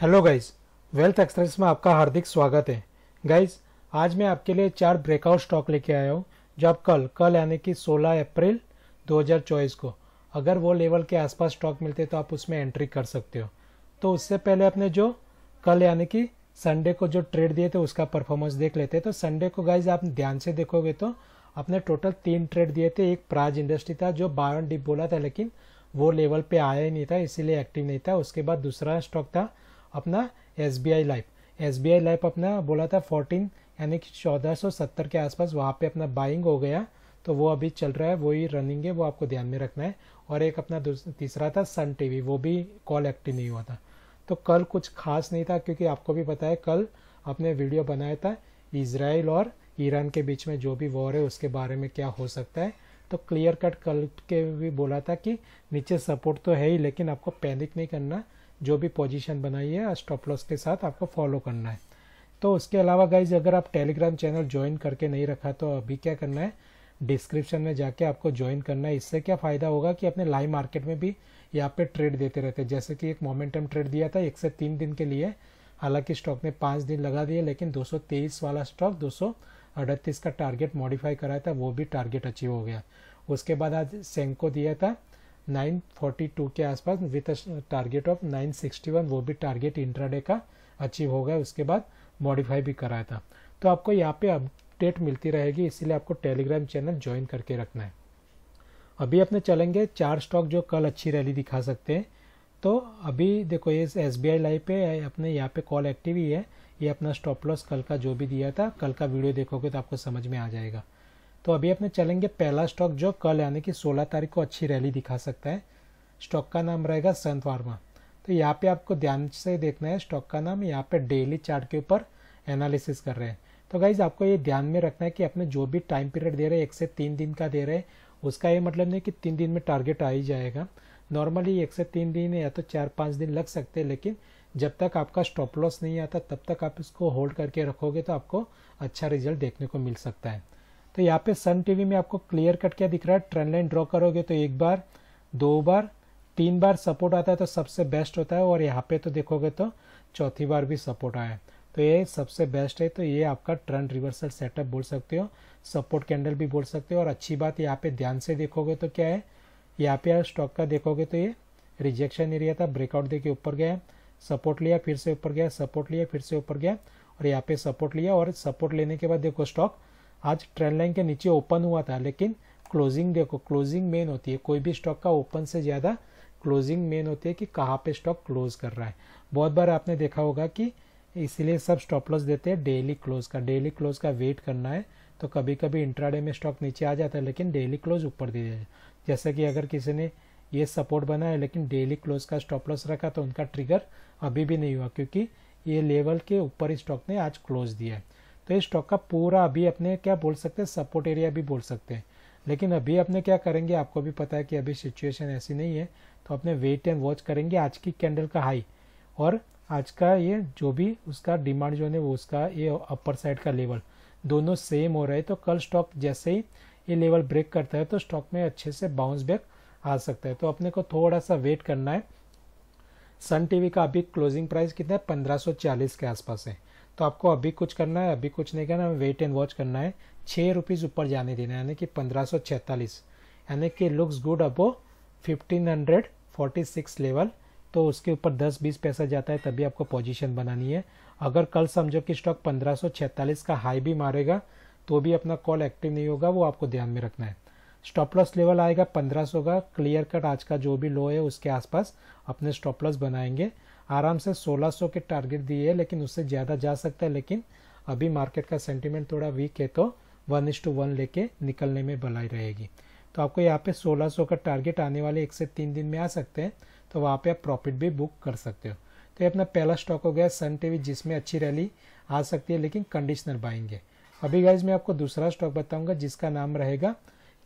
hello guys wealth express में आपका हार्दिक स्वागत है गाइस आज मैं आपके लिए चार ब्रेकआउट स्टॉक लेके आया हूँ जो आप कल कल यानी कि 16 अप्रैल 2024 को अगर वो लेवल के आसपास स्टॉक मिलते तो आप उसमें एंट्री कर सकते हो तो उससे पहले आपने जो कल यानी कि संडे को जो ट्रेड दिए थे उसका परफॉर्मेंस देख लेते तो संडे को गाइज आप ध्यान से देखोगे तो आपने टोटल तीन ट्रेड दिए थे एक प्राज इंडस्ट्री था जो बायन डिप बोला था लेकिन वो लेवल पे आया ही नहीं था इसीलिए एक्टिव नहीं था उसके बाद दूसरा स्टॉक था अपना S B I life S B I life अपना बोला था फोर्टीन यानी कि चौदह सौ सत्तर के आसपास वहाँ पे अपना बाइंग हो गया तो वो अभी चल रहा है वही रनिंग है वो आपको ध्यान में रखना है और एक अपना तीसरा था सन टीवी वो भी कॉल एक्टिव नहीं हुआ था तो कल कुछ खास नहीं था क्योंकि आपको भी पता है कल आपने वीडियो बनाया था इसराइल और ईरान के बीच में जो भी वॉर है उसके बारे में क्या हो सकता है तो क्लियर कट कल के भी बोला था कि नीचे सपोर्ट तो है ही लेकिन आपको पैनिक नहीं करना जो भी पोजीशन बनाई है स्टॉप लॉस के साथ आपको फॉलो करना है तो उसके अलावा गाइज अगर आप टेलीग्राम चैनल ज्वाइन करके नहीं रखा तो अभी क्या करना है डिस्क्रिप्शन में जाके आपको ज्वाइन करना है इससे क्या फ़ायदा होगा कि अपने लाइव मार्केट में भी यहाँ पे ट्रेड देते रहते हैं जैसे कि एक मोमेंटम ट्रेड दिया था एक से तीन दिन के लिए हालांकि स्टॉक ने पाँच दिन लगा दिए लेकिन 223 वाला स्टॉक दो का टारगेट मॉडिफाई कराया था वो भी टारगेट अचीव हो गया उसके बाद आज सेंको दिया था 942 के आसपास विथ टारगेट ऑफ 961 वो भी टारगेट इंट्राडे का अचीव हो गया उसके बाद मॉडिफाई भी कराया था तो आपको यहाँ पे अपडेट मिलती रहेगी इसीलिए आपको टेलीग्राम चैनल ज्वाइन करके रखना है अभी अपने चलेंगे चार स्टॉक जो कल अच्छी रैली दिखा सकते हैं तो अभी देखो ये एस बी आई लाइव पे अपने यहाँ पे कॉल एक्टिव ही है ये अपना स्टॉप लॉस कल का जो भी दिया था कल का वीडियो देखोगे तो आपको समझ में आ जाएगा तो अभी अपने चलेंगे पहला स्टॉक जो कल यानी कि 16 तारीख को अच्छी रैली दिखा सकता है स्टॉक का नाम रहेगा संत वर्मा तो यहाँ पे आपको ध्यान से देखना है स्टॉक का नाम यहाँ पे डेली चार्ट के ऊपर एनालिसिस कर रहे हैं तो गाइज आपको ये ध्यान में रखना है कि अपने जो भी टाइम पीरियड दे रहे हैं एक से तीन दिन का दे रहे हैं उसका ये मतलब नहीं कि तीन दिन में टारगेट आ ही जाएगा नॉर्मली एक से तीन दिन या तो चार पाँच दिन लग सकते हैं लेकिन जब तक आपका स्टॉप लॉस नहीं आता तब तक आप इसको होल्ड करके रखोगे तो आपको अच्छा रिजल्ट देखने को मिल सकता है तो यहाँ पे सन टीवी में आपको क्लियर कट क्या दिख रहा है ट्रेंड लाइन ड्रॉ करोगे तो एक बार दो बार तीन बार सपोर्ट आता है तो सबसे बेस्ट होता है और यहाँ पे तो देखोगे तो चौथी बार भी सपोर्ट आया है तो ये सबसे बेस्ट है तो ये आपका ट्रेंड रिवर्सल सेटअप बोल सकते हो सपोर्ट कैंडल भी बोल सकते हो और अच्छी बात यहाँ पे ध्यान से देखोगे तो क्या है यहाँ पे स्टॉक का देखोगे तो ये रिजेक्शन एरिया था ब्रेकआउट दे ऊपर गया सपोर्ट लिया फिर से ऊपर गया सपोर्ट लिया फिर से ऊपर गया और यहाँ पे सपोर्ट लिया और सपोर्ट लेने के बाद देखो स्टॉक आज ट्रेंड लाइन के नीचे ओपन हुआ था लेकिन क्लोजिंग देखो क्लोजिंग मेन होती है कोई भी स्टॉक का ओपन से ज़्यादा क्लोजिंग मेन होती है कि कहाँ पे स्टॉक क्लोज कर रहा है बहुत बार आपने देखा होगा कि इसलिए सब स्टॉप लॉस देते हैं डेली क्लोज का डेली क्लोज का वेट करना है तो कभी कभी इंट्राडे में स्टॉक नीचे आ जाता है लेकिन डेली क्लोज ऊपर दे जाए जैसे कि अगर किसी ने ये सपोर्ट बना है लेकिन डेली क्लोज का स्टॉप लॉस रखा तो उनका ट्रिगर अभी भी नहीं हुआ क्योंकि ये लेवल के ऊपर ही स्टॉक ने आज क्लोज दिया है तो इस स्टॉक का पूरा अभी अपने क्या बोल सकते हैं सपोर्ट एरिया भी बोल सकते हैं लेकिन अभी अपने क्या करेंगे आपको भी पता है कि अभी सिचुएशन ऐसी नहीं है तो अपने वेट एंड वॉच करेंगे आज की कैंडल का हाई और आज का ये जो भी उसका डिमांड जो है वो उसका ये अपर साइड का लेवल दोनों सेम हो रहे हैं तो कल स्टॉक जैसे ही ये लेवल ब्रेक करता है तो स्टॉक में अच्छे से बाउंस बैक आ सकता है तो अपने को थोड़ा सा वेट करना है सन टीवी का अभी क्लोजिंग प्राइस कितना है चालीस के आसपास है तो आपको अभी कुछ करना है अभी कुछ नहीं करना है वेट एंड वॉच करना है छः रुपीज़ ऊपर जाने देना है यानी कि पंद्रह सौ छियालीस यानी कि looks good above fifteen hundred forty six level तो उसके ऊपर दस बीस पैसा जाता है तभी आपको पोजीशन बनानी है अगर कल समझो कि स्टॉक पंद्रह का हाई भी मारेगा तो भी अपना कॉल एक्टिव नहीं होगा वो आपको ध्यान में रखना है स्टॉप लॉस लेवल आएगा 1500 का क्लियर कट आज का जो भी लो है उसके आसपास अपने स्टॉप लॉस बनाएंगे आराम से 1600 के टारगेट दिए लेकिन उससे ज़्यादा जा सकता है लेकिन अभी मार्केट का सेंटिमेंट थोड़ा वीक है तो वन इज टू वन लेके निकलने में भलाई रहेगी तो आपको यहाँ पे 1600 का टारगेट आने वाले एक से तीन दिन में आ सकते हैं तो वहाँ पे आप प्रॉफिट भी बुक कर सकते हो तो ये अपना पहला स्टॉक हो गया सन टीवी जिसमें अच्छी रैली आ सकती है लेकिन कंडीशनर बाइंग है अभी गाइज मैं आपको दूसरा स्टॉक बताऊंगा जिसका नाम रहेगा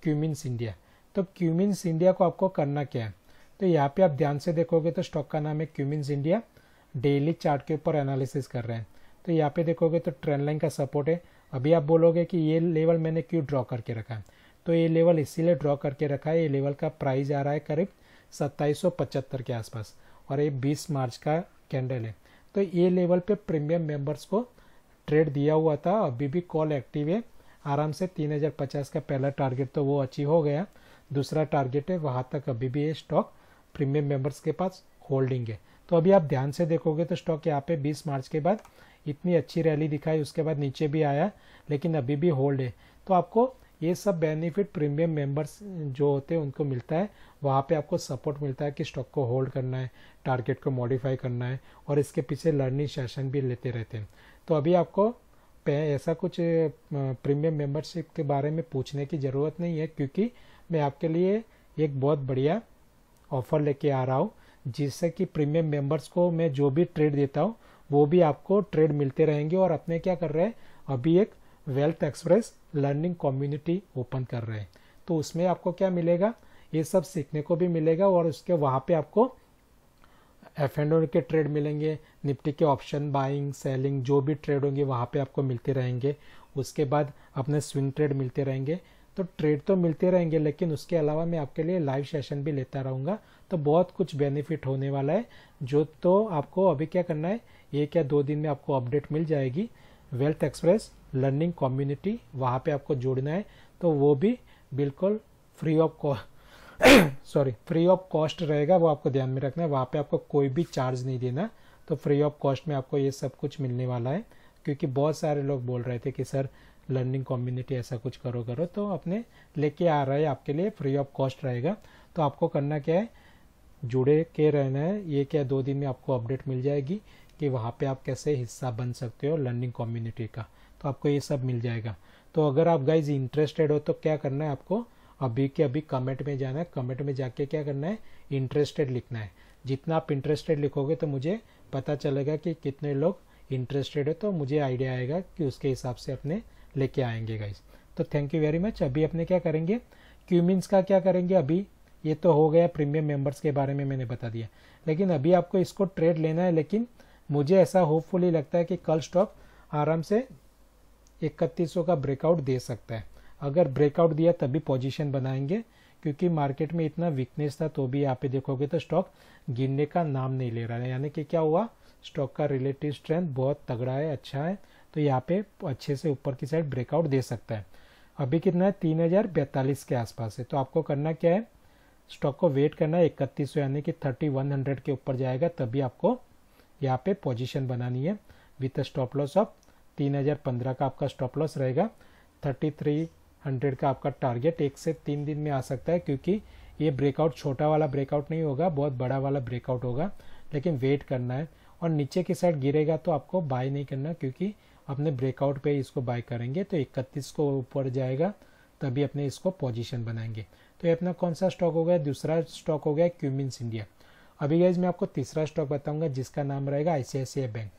क्यूमिन्स इंडिया तो क्यूमिन्स इंडिया को आपको करना क्या है तो यहाँ पे आप ध्यान से देखोगे तो स्टॉक का नाम है क्यूमिन्स इंडिया डेली चार्ट के ऊपर एनालिसिस कर रहे हैं तो यहाँ पे देखोगे तो ट्रेंड लाइन का सपोर्ट है अभी आप बोलोगे कि ये लेवल मैंने क्यों ड्रॉ करके रखा है तो ये लेवल इसीलिए ड्रॉ करके रखा है ये लेवल का प्राइस आ रहा है करीब सत्ताईस के आसपास और ये 20 मार्च का कैंडल है तो ये लेवल पे प्रीमियम मेंबर्स को ट्रेड दिया हुआ था अभी भी कॉल एक्टिव है आराम से 3050 का पहला टारगेट तो वो अचीव हो गया दूसरा टारगेट है वहाँ तक अभी भी ये स्टॉक प्रीमियम मेंबर्स के पास होल्डिंग है तो अभी आप ध्यान से देखोगे तो स्टॉक यहाँ पे 20 मार्च के बाद इतनी अच्छी रैली दिखाई उसके बाद नीचे भी आया लेकिन अभी भी होल्ड है तो आपको ये सब बेनिफिट प्रीमियम मेंबर्स जो होते हैं उनको मिलता है वहाँ पे आपको सपोर्ट मिलता है कि स्टॉक को होल्ड करना है टारगेट को मॉडिफाई करना है और इसके पीछे लर्निंग सेशन भी लेते रहते हैं तो अभी आपको ऐसा कुछ प्रीमियम मेंबरशिप के बारे में पूछने की ज़रूरत नहीं है क्योंकि मैं आपके लिए एक बहुत बढ़िया ऑफर लेके आ रहा हूँ जिससे कि प्रीमियम मेंबर्स को मैं जो भी ट्रेड देता हूँ वो भी आपको ट्रेड मिलते रहेंगे और अपने क्या कर रहे हैं अभी एक wealth express learning community open कर रहे हैं तो उसमें आपको क्या मिलेगा ये सब सीखने को भी मिलेगा और उसके वहाँ पे आपको एफ एंड के ट्रेड मिलेंगे निफ्टी के ऑप्शन बाइंग सेलिंग जो भी ट्रेड होंगे वहाँ पे आपको मिलते रहेंगे उसके बाद अपने स्विंग ट्रेड मिलते रहेंगे तो ट्रेड तो मिलते रहेंगे लेकिन उसके अलावा मैं आपके लिए लाइव सेशन भी लेता रहूँगा तो बहुत कुछ बेनिफिट होने वाला है जो तो आपको अभी क्या करना है एक या दो दिन में आपको अपडेट मिल जाएगी वेल्थ एक्सप्रेस लर्निंग कम्युनिटी वहाँ पे आपको जोड़ना है तो वो भी बिल्कुल free of cost sorry free of cost रहेगा वो आपको ध्यान में रखना है वहाँ पे आपको कोई भी चार्ज नहीं देना तो फ्री ऑफ कॉस्ट में आपको ये सब कुछ मिलने वाला है क्योंकि बहुत सारे लोग बोल रहे थे कि सर लर्निंग कम्युनिटी ऐसा कुछ करो करो तो अपने लेके आ रहा है आपके लिए फ्री ऑफ कॉस्ट रहेगा तो आपको करना क्या है जुड़े के रहना है ये क्या दो दिन में आपको अपडेट मिल जाएगी कि वहाँ पे आप कैसे हिस्सा बन सकते हो लर्निंग कम्युनिटी का तो आपको ये सब मिल जाएगा तो अगर आप गाइज इंटरेस्टेड हो तो क्या करना है आपको अभी के अभी कमेंट में जाना है कमेंट में जाके क्या करना है इंटरेस्टेड लिखना है जितना आप इंटरेस्टेड लिखोगे तो मुझे पता चलेगा कि कितने लोग इंटरेस्टेड है तो मुझे आइडिया आएगा कि उसके हिसाब से अपने लेके आएंगे गाइज तो थैंक यू वेरी मच अभी अपने क्या करेंगे क्यूमिन्स का क्या करेंगे अभी ये तो हो गया प्रीमियम मेंबर्स के बारे में मैंने बता दिया लेकिन अभी आपको इसको ट्रेड लेना है लेकिन मुझे ऐसा होपफुली लगता है कि कल स्टॉक आराम से इकतीस का ब्रेकआउट दे सकता है अगर ब्रेकआउट दिया तभी पोजीशन बनाएंगे क्योंकि मार्केट में इतना वीकनेस था तो भी आप देखोगे तो स्टॉक गिरने का नाम नहीं ले रहा है यानी कि क्या हुआ स्टॉक का रिलेटिव स्ट्रेंथ बहुत तगड़ा है अच्छा है तो यहाँ पे अच्छे से ऊपर की साइड ब्रेकआउट दे सकता है अभी कितना है तीन हज़ार बैतालीस के आसपास है तो आपको करना क्या है स्टॉक को वेट करना है इकतीस यानी कि थर्टी वन हंड्रेड के ऊपर जाएगा तभी आपको यहाँ पे पोजीशन बनानी है विथ स्टॉप लॉस ऑफ तीन हज़ार पंद्रह का आपका स्टॉप लॉस रहेगा थर्टी थ्री हंड्रेड का आपका टारगेट एक से तीन दिन में आ सकता है क्योंकि ये ब्रेकआउट छोटा वाला ब्रेकआउट नहीं होगा बहुत बड़ा वाला ब्रेकआउट होगा लेकिन वेट करना है और नीचे की साइड गिरेगा तो आपको बाय नहीं करना क्योंकि अपने ब्रेकआउट पे इसको बाय करेंगे तो इकतीस को ऊपर जाएगा तभी अपने इसको पोजीशन बनाएंगे तो ये अपना कौन सा स्टॉक हो गया दूसरा स्टॉक हो गया क्यूमिन्स इंडिया अभी गाइज मैं आपको तीसरा स्टॉक बताऊंगा जिसका नाम रहेगा आईसीआईसीआई बैंक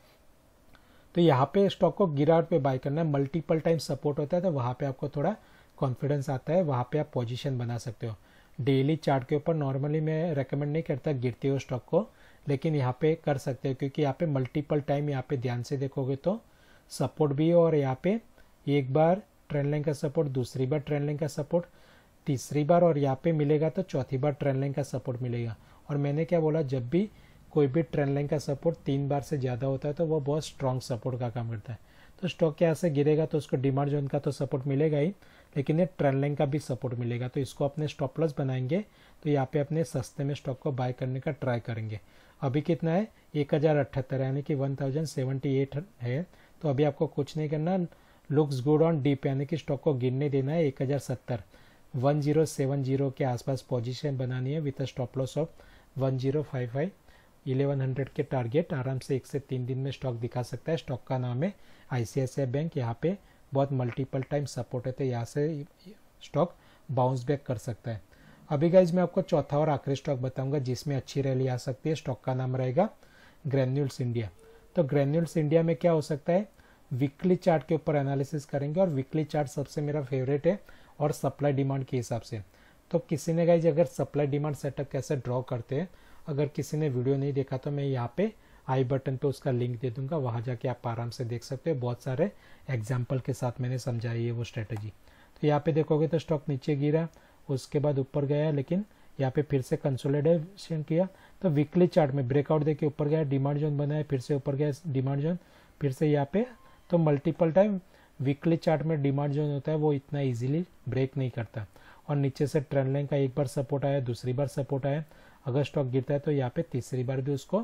तो यहाँ पे स्टॉक को गिरावट पे बाय करना है मल्टीपल टाइम सपोर्ट होता है तो वहाँ पे आपको थोड़ा कॉन्फिडेंस आता है वहाँ पे आप पोजीशन बना सकते हो डेली चार्ट के ऊपर नॉर्मली मैं रेकमेंड नहीं करता गिरते हुए स्टॉक को लेकिन यहाँ पे कर सकते हो क्योंकि यहाँ पे मल्टीपल टाइम यहाँ पे ध्यान से देखोगे तो सपोर्ट भी है और यहाँ पे एक बार ट्रेन लाइन का सपोर्ट दूसरी बार ट्रेन लाइन का सपोर्ट तीसरी बार और यहाँ पे मिलेगा तो चौथी बार ट्रेन लाइन का सपोर्ट मिलेगा और मैंने क्या बोला जब भी कोई भी ट्रेन लाइन का सपोर्ट तीन बार से ज़्यादा होता है तो वो बहुत स्ट्रॉन्ग सपोर्ट का काम करता है तो स्टॉक यहाँ से गिरेगा तो उसको डिमांड जोन का तो सपोर्ट मिलेगा ही लेकिन ये ट्रेंड लाइन का भी सपोर्ट मिलेगा तो इसको अपने स्टॉप लॉस बनाएंगे तो यहाँ पे अपने सस्ते में स्टॉक को बाय करने का ट्राई करेंगे अभी कितना है एक हज़ार अठहत्तर यानी कि वन थाउजेंड सेवेंटी एट है तो अभी आपको कुछ नहीं करना लुक्स गुड ऑन डीप यानी कि स्टॉक को गिरने देना है एक हज़ार सत्तर वन जीरो सेवन जीरो के आसपास पोजीशन बनानी है with a stop loss of one zero five five eleven hundred के टारगेट आराम से एक से तीन दिन में स्टॉक दिखा सकता है स्टॉक का नाम है आईसीआईसीआई बैंक यहाँ पे बहुत मल्टीपल टाइम सपोर्ट है तो यहाँ से स्टॉक बाउंस बैक कर सकता है अभी गाइज मैं आपको चौथा और आखिरी स्टॉक बताऊंगा जिसमें अच्छी रैली आ सकती है स्टॉक का नाम रहेगा ग्रेन्यूल्स इंडिया तो ग्रेन्यूल्स इंडिया में क्या हो सकता है वीकली चार्ट के ऊपर एनालिसिस करेंगे और वीकली चार्ट सबसे मेरा फेवरेट है और सप्लाई डिमांड के हिसाब से तो किसी ने गाइज अगर सप्लाई डिमांड सेटअप कैसे ड्रॉ करते हैं अगर किसी ने वीडियो नहीं देखा तो मैं यहाँ पे आई बटन पे उसका लिंक दे दूंगा वहाँ जाके आप आराम से देख सकते हो बहुत सारे एग्जाम्पल के साथ मैंने समझाई है वो स्ट्रेटेजी तो यहाँ पे देखोगे तो स्टॉक नीचे गिरा उसके बाद ऊपर गया लेकिन यहाँ पे फिर से कंसोलिडेशन किया तो वीकली चार्ट में ब्रेकआउट देके ऊपर गया डिमांड जोन बनाया फिर से ऊपर गया डिमांड जोन फिर से यहाँ पे तो मल्टीपल टाइम वीकली चार्ट में डिमांड जोन होता है वो इतना इजीली ब्रेक नहीं करता और नीचे से ट्रेंड लाइन का एक बार सपोर्ट आया दूसरी बार सपोर्ट आया अगर स्टॉक गिरता है तो यहाँ पे तीसरी बार भी उसको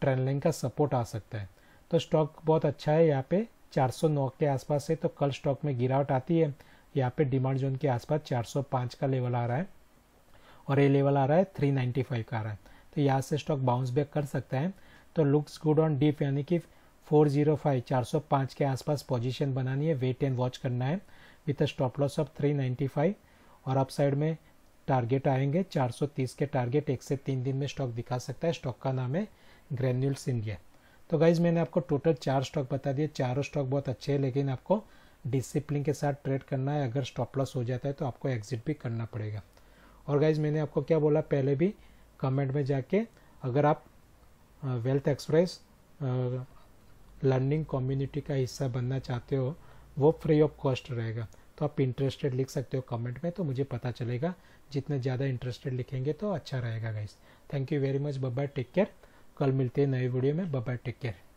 ट्रेंड लाइन का सपोर्ट आ सकता है तो स्टॉक बहुत अच्छा है यहाँ पे 409 के आसपास है तो कल स्टॉक में गिरावट आती है यहाँ पे डिमांड जोन के आसपास चार का लेवल आ रहा है और ये लेवल आ रहा है थ्री का आ रहा है तो यहाँ से स्टॉक बाउंस बैक कर सकता है तो लुक्स गुड ऑन डीप यानी कि 405 405 के आसपास पोजीशन बनानी है वेट एंड वॉच करना है with a stop loss of 395 और अप साइड में टारगेट आएंगे 430 के टारगेट एक से तीन दिन में स्टॉक दिखा सकता है स्टॉक का नाम है ग्रेन्यूल्स इंडिया तो गाइज मैंने आपको टोटल चार स्टॉक बता दिए चारों स्टॉक बहुत अच्छे हैं लेकिन आपको डिसिप्लिन के साथ ट्रेड करना है अगर स्टॉप लॉस हो जाता है तो आपको एग्जिट भी करना पड़ेगा और गाइज मैंने आपको क्या बोला पहले भी कमेंट में जाके अगर आप wealth uh, express learning community का हिस्सा बनना चाहते हो वो फ्री ऑफ कॉस्ट रहेगा तो आप इंटरेस्टेड लिख सकते हो कमेंट में तो मुझे पता चलेगा जितने ज़्यादा इंटरेस्टेड लिखेंगे तो अच्छा रहेगा guys thank you very much बब्बा टेक केयर कल मिलते हैं नए वीडियो में बब्बा टेक केयर